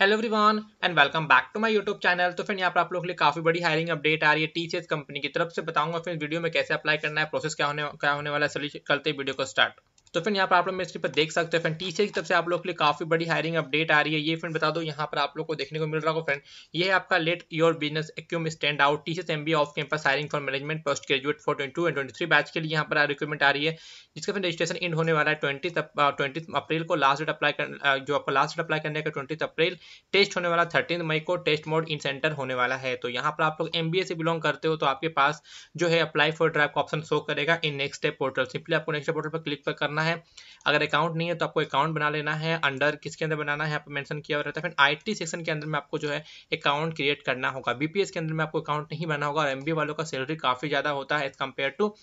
hello everyone and welcome back to my YouTube channel तो फिर यहाँ पर आप लोगों के लिए काफी बड़ी हायरिंग अपडेट आ रही है टीसीएस कंपनी की तरफ से बताऊंगा फिर वीडियो में कैसे अप्लाई करना है प्रोसेस क्या होने क्या होने वाला है चलिए करते वीडियो को स्टार्ट तो फिर यहाँ पर आप लोग मेरे पर देख सकते हो फ्रेंड टीसीएस की तरफ से आप लोग के लिए काफी बड़ी हायरिंग अपडेट आ रही है ये फ्रेंड बता दो यहाँ पर आप लोग को देखने को मिल रहा हो फ्रेंड ये है आपका let your business acumen stand out TCS MB off campus hiring for management post graduate for twenty and twenty batch के लिए यहाँ पर रिक्रूटमेंट आ रही है जिसका फिर रजिस्ट्रेशन इन होने वाला है ट्वेंटी ट्वेंटी अप्रैल को लास्ट डेट अप्लाई कर जो आपको लास्ट डेट अप्लाई करने का ट्वेंटी अप्रैल टेस्ट होने वाला थर्टीन मई को टेस्ट मोड इन सेंटर होने वाला है तो यहाँ पर आप लोग एम से बिलोंग करते हो तो आपके पास जो है अप्लाई फॉर ड्राइव का ऑप्शन शो करेगा in next step portal simply आपको नेक्स्ट पोर्टल पर क्लिक करना है है अगर अकाउंट नहीं है तो आपको अकाउंट बना लेना है अंडर किसके अंदर बनाना है आप मेंशन किया हुआ रहता है फिर आईटी सेक्शन के अंदर में आपको जो है अकाउंट क्रिएट करना होगा बीपीएस के अंदर में आपको अकाउंट नहीं बनाना होगा और एमबी वालों का सैलरी काफ़ी ज़्यादा होता है एज कम्पेयर टू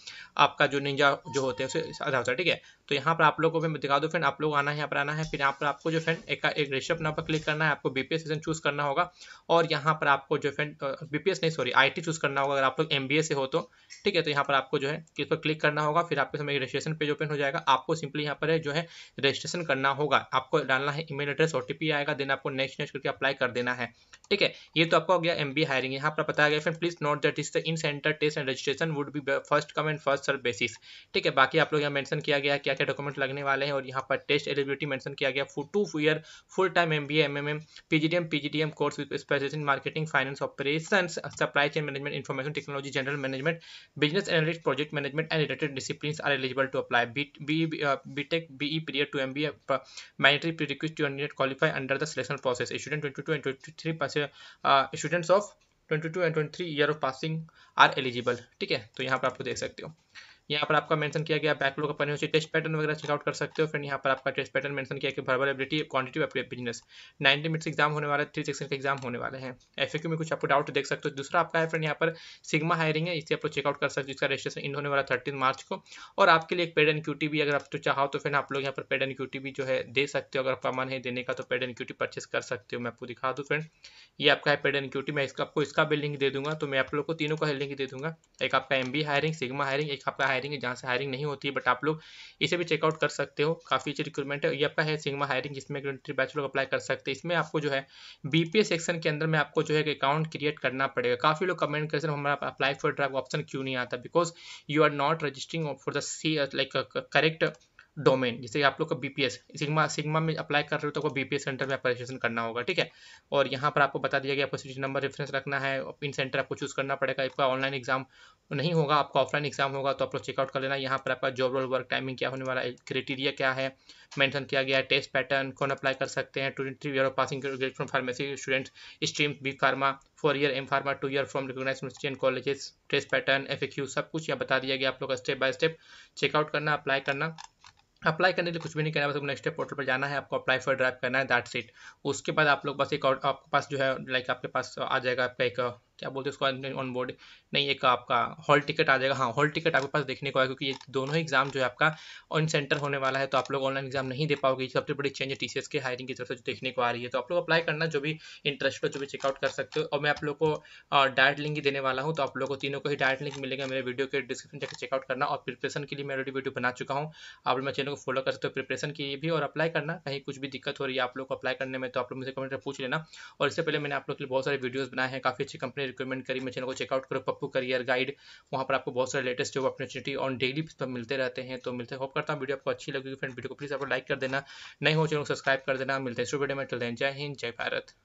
आपका जो निंजा जो होते हैं उससे आधा ठीक है तो यहाँ पर आप लोगों को मैं दिखा दूँ फ्रेंड आप लोग आना है यहाँ पर आना है फिर यहाँ पर आपको जो फ्रेंड एक एक रेशप नंबर पर क्लिक करना है आपको बीपीएस सेशन चूज करना होगा और यहाँ पर आपको जो फ्रेंड बीपीएस नहीं सॉरी आई चूज करना होगा अगर आप लोग एम से हो तो ठीक है तो यहाँ पर आपको जो है इस पर क्लिक करना होगा फिर आपके समय रजिस्ट्रेशन पेज ओपन हो जाएगा आपको सिंपली यहाँ पर जो है रजिस्ट्रेशन करना होगा आपको डालना है ईमेल एड्रेस ओटीपी आएगा देन आपको नेक्स्ट नेक्स्ट करके अप्लाई कर देना है ठीक है ये तो आपका हो गया एम बी हायरिंग यहाँ पर बताया गया friend please note that is the in centre test and registration would be first come and first serve basis ठीक है बाकी आप लोग यहाँ मैंशन किया गया क्या क्या क्या डॉक्यूमेंट लगने वाले हैं और यहाँ पर टेस्ट एलिजिबिलिटी मेंशन किया गया for two year full time M B M M M P P G G D M D M course with specialisation marketing finance operation supply chain management information technology general management business analyst project management and related discipline are eligible to apply B tech B E period to M B mandatory prerequisite to under qualify under the selection process student twenty two and twenty three pass students of twenty two and twenty three year of passing are eligible ठीक है तो यहाँ पर आपको देख सकते हो यहाँ पर आपका मेंशन किया गया बैकलॉग अपन उसी टेस्ट पैटर्न वगैरह चेकआउट कर सकते हो फ्रेंड यहाँ पर आपका टेस्ट पैटर्न मेंशन किया कि ability quantity of business ninety minutes exam होने वाले थ्री सेक्शन के एग्जाम होने वाले हैं एफ में कुछ आपको डाउट देख सकते हो दूसरा आपका है फ्रेंड यहाँ पर सिग्मा हायरिंग है इसे आप लोग चेकआउट कर सकते हो इसका रजिस्ट्रेशन इन होने वाला थर्टीन मार्च को और आपके लिए एक पेड एन भी अगर आप तो चाहो तो फिर आप लोग यहाँ पर पेड एन भी जो है दे सकते हो अगर आपका मन है देने का तो पेड एन परचेस कर सकते हो मैं आपको दिखा दूँ फ्रेंड ये आपका है पेड एन मैं इसका आपको इसका भी लिंक दे दूंगा तो मैं आप लोग को तीनों का लिंक दे दूंगा एक आपका एम हायरिंग सिग्मा हायरिंग एक आपका हायरिंग है जहाँ से हायरिंग नहीं होती है बट आप लोग इसे भी चेकआउट कर सकते हो काफ़ी अच्छी रिक्रूटमेंट है ये आपका है सिग्मा हायरिंग जिसमें ग्रेजुएट बैच लोग अप्लाई कर सकते हैं इसमें आपको जो है बी सेक्शन के अंदर में आपको जो है अकाउंट क्रिएट करना पड़ेगा काफ़ी लोग कमेंट कर हमारा अप्लाई फॉर ड्राइव ऑप्शन क्यों नहीं आता because you are not registering for the C like correct domain जैसे आप लोग का बीपीएस सिग्मा सिग्मा में अप्लाई कर रहे हो तो आपको बीपीएस सेंटर में रजिस्ट्रेशन करना होगा ठीक है और यहाँ पर आपको बता दिया गया आपको नंबर रेफरेंस रखना है पिन सेंटर आपको चूज़ करना पड़ेगा आपका ऑनलाइन एग्जाम नहीं होगा आपका ऑफलाइन एग्जाम होगा तो आप लोग चेकआउट कर लेना यहाँ पर आपका जॉब रोल वर्क टाइमिंग क्या होने वाला है क्राइटेरिया क्या है मेंशन किया गया है टेस्ट पैटर्न कौन अप्लाई कर सकते हैं two three year of passing grade from pharmacy students stream B pharma four year M pharma two year from recognise university and colleges test pattern F सब कुछ यहाँ बता दिया गया आप लोग स्टेप बाय स्टेप चेकआउट करना अप्लाई करना अप्लाई करने के लिए कुछ भी नहीं करना बस नेक्स्ट स्टेप पोर्टल पर जाना है आपको अप्लाई फॉर ड्राइव करना है दैट सीट उसके बाद आप लोग बस एक आपके पास जो है लाइक आपके पास आ जाएगा आपका एक क्या बोलते हैं उसको ऑन बोर्ड नहीं एक आपका हॉल टिकट आ जाएगा हाँ हॉल टिकट आपके पास देखने को आएगा क्योंकि ये दोनों एग्जाम जो है आपका ऑन सेंटर होने वाला है तो आप लोग ऑनलाइन एग्जाम नहीं दे पाओगे सबसे बड़ी चेंज है टी के हायरिंग की तरफ से जो देखने को आ रही है तो आप लोग अप्लाई करना जो भी इंटरेस्ट हो जो भी चेकआउट कर सकते हो और मैं आप लोग को डायरेक्ट लिंक ही देने वाला हूँ तो आप लोग को तीनों को ही डायरेक्ट लिंक मिलेगा मेरे वीडियो के डिस्क्रिप्शन जाकर चेकआउट करना और प्रिपरेशन के लिए मैं ऑलरेडी वीडियो बना चुका हूँ आप लोग मेरे चैनल को फॉलो कर सकते हो प्रिपरेशन के लिए भी और अप्लाई करना कहीं कुछ भी दिक्कत हो रही है आप लोग को अप्लाई करने में तो आप लोग मुझे कमेंट में पूछ लेना और इससे पहले मैंने आप लोग के लिए बहुत सारे वीडियोज़ बनाए हैं काफ़ी अच्छी कंपनी आपने रिकमेंड करी मेरे चैनल को चेकआउट करो पप्पू करियर गाइड वहाँ पर आपको बहुत सारे latest job opportunity on daily पर मिलते रहते हैं तो मिलते होप करता हूँ वीडियो आपको अच्छी लगेगी फ्रेंड वीडियो को प्लीज़ आपको लाइक कर देना नहीं हो चैनल को सब्सक्राइब कर देना मिलते हैं स्टूडियो में जय हिंद जय भारत